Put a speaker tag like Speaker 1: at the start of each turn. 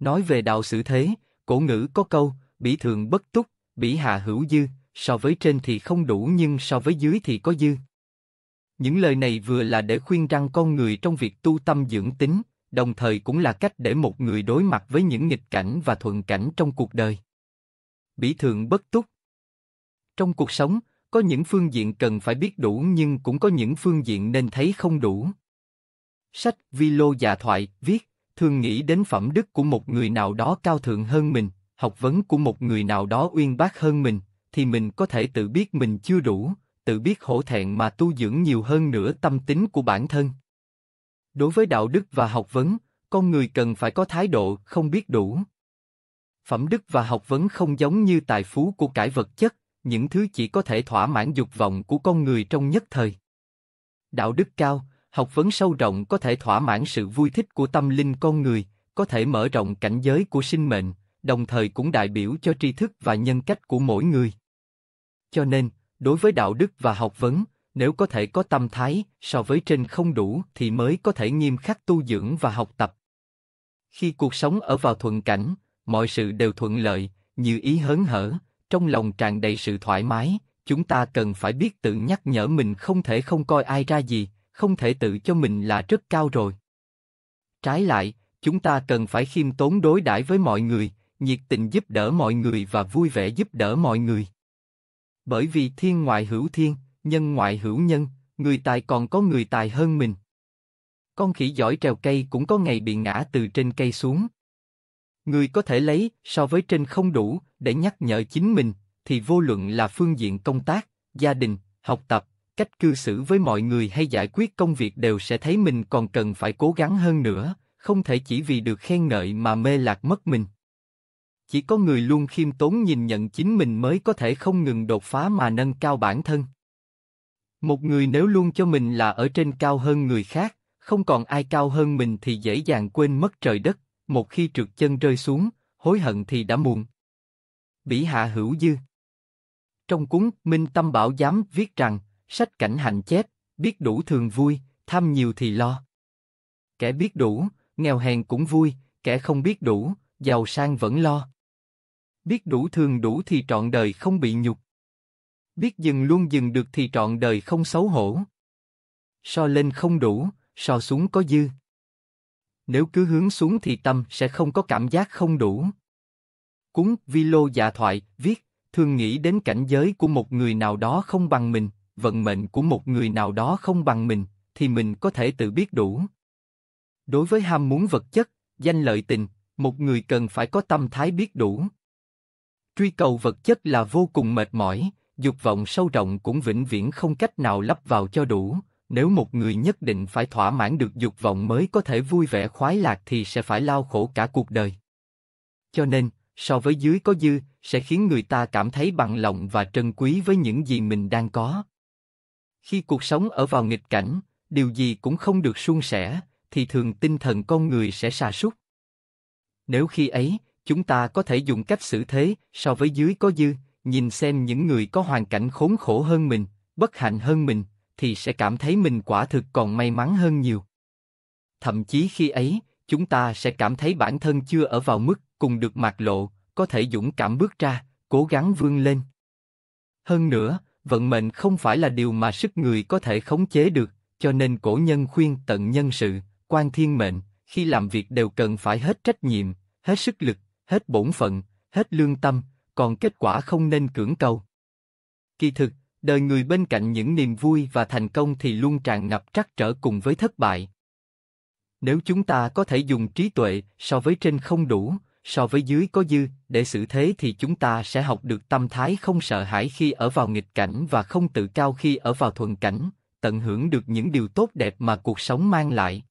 Speaker 1: Nói về đạo xử thế, cổ ngữ có câu, bỉ thường bất túc, bỉ hạ hữu dư, so với trên thì không đủ nhưng so với dưới thì có dư. Những lời này vừa là để khuyên rằng con người trong việc tu tâm dưỡng tính, đồng thời cũng là cách để một người đối mặt với những nghịch cảnh và thuận cảnh trong cuộc đời. Bỉ thường bất túc Trong cuộc sống, có những phương diện cần phải biết đủ nhưng cũng có những phương diện nên thấy không đủ. Sách Vi Lô Dạ Thoại viết thường nghĩ đến phẩm đức của một người nào đó cao thượng hơn mình, học vấn của một người nào đó uyên bác hơn mình, thì mình có thể tự biết mình chưa đủ, tự biết hổ thẹn mà tu dưỡng nhiều hơn nữa tâm tính của bản thân. Đối với đạo đức và học vấn, con người cần phải có thái độ không biết đủ. Phẩm đức và học vấn không giống như tài phú của cải vật chất, những thứ chỉ có thể thỏa mãn dục vọng của con người trong nhất thời. Đạo đức cao, Học vấn sâu rộng có thể thỏa mãn sự vui thích của tâm linh con người, có thể mở rộng cảnh giới của sinh mệnh, đồng thời cũng đại biểu cho tri thức và nhân cách của mỗi người. Cho nên, đối với đạo đức và học vấn, nếu có thể có tâm thái so với trên không đủ thì mới có thể nghiêm khắc tu dưỡng và học tập. Khi cuộc sống ở vào thuận cảnh, mọi sự đều thuận lợi, như ý hớn hở, trong lòng tràn đầy sự thoải mái, chúng ta cần phải biết tự nhắc nhở mình không thể không coi ai ra gì, không thể tự cho mình là rất cao rồi. Trái lại, chúng ta cần phải khiêm tốn đối đãi với mọi người, nhiệt tình giúp đỡ mọi người và vui vẻ giúp đỡ mọi người. Bởi vì thiên ngoại hữu thiên, nhân ngoại hữu nhân, người tài còn có người tài hơn mình. Con khỉ giỏi trèo cây cũng có ngày bị ngã từ trên cây xuống. Người có thể lấy so với trên không đủ để nhắc nhở chính mình, thì vô luận là phương diện công tác, gia đình, học tập, cách cư xử với mọi người hay giải quyết công việc đều sẽ thấy mình còn cần phải cố gắng hơn nữa, không thể chỉ vì được khen ngợi mà mê lạc mất mình. Chỉ có người luôn khiêm tốn nhìn nhận chính mình mới có thể không ngừng đột phá mà nâng cao bản thân. Một người nếu luôn cho mình là ở trên cao hơn người khác, không còn ai cao hơn mình thì dễ dàng quên mất trời đất, một khi trượt chân rơi xuống, hối hận thì đã muộn. Bỉ hạ hữu dư Trong cuốn Minh Tâm Bảo Giám viết rằng, sách cảnh hạnh chép, biết đủ thường vui, tham nhiều thì lo. Kẻ biết đủ, nghèo hèn cũng vui, kẻ không biết đủ, giàu sang vẫn lo. Biết đủ thường đủ thì trọn đời không bị nhục. Biết dừng luôn dừng được thì trọn đời không xấu hổ. So lên không đủ, so xuống có dư. Nếu cứ hướng xuống thì tâm sẽ không có cảm giác không đủ. Cúng, vi lô dạ thoại, viết, thường nghĩ đến cảnh giới của một người nào đó không bằng mình vận mệnh của một người nào đó không bằng mình, thì mình có thể tự biết đủ. Đối với ham muốn vật chất, danh lợi tình, một người cần phải có tâm thái biết đủ. Truy cầu vật chất là vô cùng mệt mỏi, dục vọng sâu rộng cũng vĩnh viễn không cách nào lắp vào cho đủ. Nếu một người nhất định phải thỏa mãn được dục vọng mới có thể vui vẻ khoái lạc thì sẽ phải lao khổ cả cuộc đời. Cho nên, so với dưới có dư, sẽ khiến người ta cảm thấy bằng lòng và trân quý với những gì mình đang có. Khi cuộc sống ở vào nghịch cảnh, điều gì cũng không được suôn sẻ, thì thường tinh thần con người sẽ sa sút. Nếu khi ấy, chúng ta có thể dùng cách xử thế so với dưới có dư, nhìn xem những người có hoàn cảnh khốn khổ hơn mình, bất hạnh hơn mình, thì sẽ cảm thấy mình quả thực còn may mắn hơn nhiều. Thậm chí khi ấy, chúng ta sẽ cảm thấy bản thân chưa ở vào mức cùng được mặc lộ, có thể dũng cảm bước ra, cố gắng vươn lên. Hơn nữa, vận mệnh không phải là điều mà sức người có thể khống chế được, cho nên cổ nhân khuyên tận nhân sự, quan thiên mệnh, khi làm việc đều cần phải hết trách nhiệm, hết sức lực, hết bổn phận, hết lương tâm, còn kết quả không nên cưỡng cầu. Kỳ thực, đời người bên cạnh những niềm vui và thành công thì luôn tràn ngập trắc trở cùng với thất bại. Nếu chúng ta có thể dùng trí tuệ so với trên không đủ, so với dưới có dư, để xử thế thì chúng ta sẽ học được tâm thái không sợ hãi khi ở vào nghịch cảnh và không tự cao khi ở vào thuận cảnh, tận hưởng được những điều tốt đẹp mà cuộc sống mang lại.